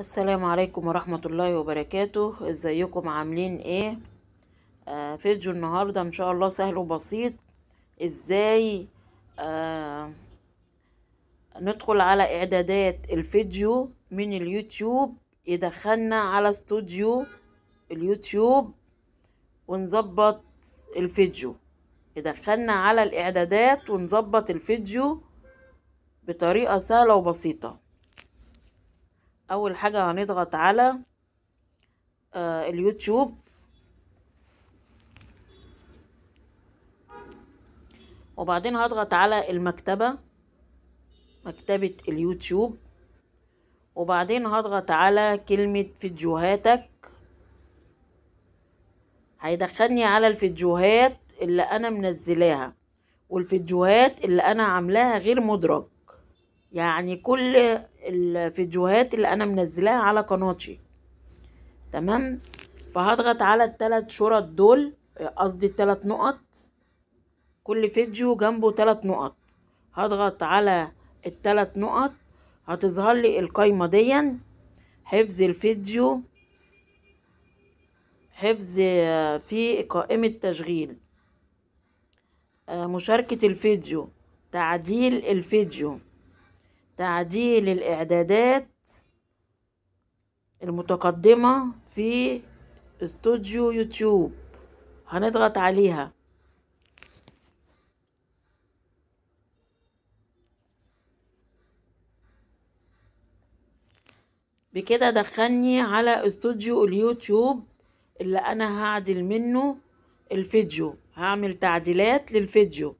السلام عليكم ورحمة الله وبركاته ازيكم عاملين ايه آه فيديو النهاردة ان شاء الله سهل وبسيط ازاي آه ندخل على اعدادات الفيديو من اليوتيوب يدخلنا على استوديو اليوتيوب ونظبط الفيديو يدخلنا على الاعدادات ونظبط الفيديو بطريقة سهلة وبسيطة اول حاجة هنضغط على آه، اليوتيوب وبعدين هضغط على المكتبة مكتبة اليوتيوب وبعدين هضغط على كلمة فيديوهاتك هيدخلني على الفيديوهات اللي انا منزلاها والفيديوهات اللي انا عاملاها غير مدرج يعني كل الفيديوهات اللي انا منزلاها على قناتي تمام فهضغط على التلات شرط دول قصدي التلات نقط كل فيديو جنبه تلات نقط هضغط على التلات نقط هتظهر لي القايمة ديا حفظ الفيديو حفظ في قائمة تشغيل آه، مشاركة الفيديو تعديل الفيديو تعديل الإعدادات المتقدمة في استوديو يوتيوب هنضغط عليها بكده دخلني على استوديو اليوتيوب اللي انا هعدل منه الفيديو هعمل تعديلات للفيديو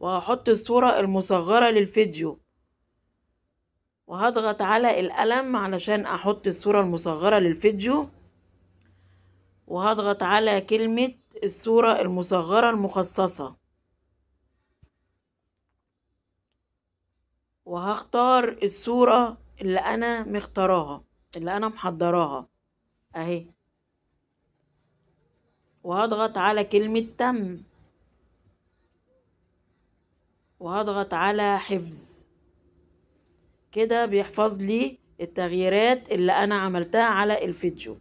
وهحط الصورة المصغرة للفيديو وهضغط على القلم علشان احط الصورة المصغرة للفيديو وهضغط على كلمة الصورة المصغرة المخصصة وهختار الصورة اللي انا مختاراها اللي انا محضراها اهي وهضغط على كلمة تم وهضغط على حفظ كده بيحفظ لي التغييرات اللي انا عملتها على الفيديو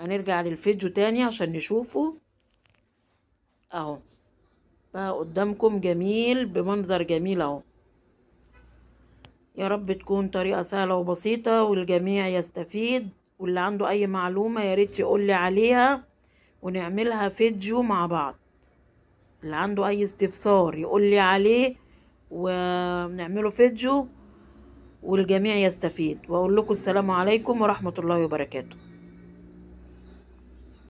هنرجع للفيديو تاني عشان نشوفه اهو بقى قدامكم جميل بمنظر جميل اهو يا رب تكون طريقة سهلة وبسيطة والجميع يستفيد واللي عنده اي معلومة ياريت يقولي عليها ونعملها فيديو مع بعض اللي عنده اي استفسار يقولي عليه ونعمله فيديو والجميع يستفيد واقول لكم السلام عليكم ورحمه الله وبركاته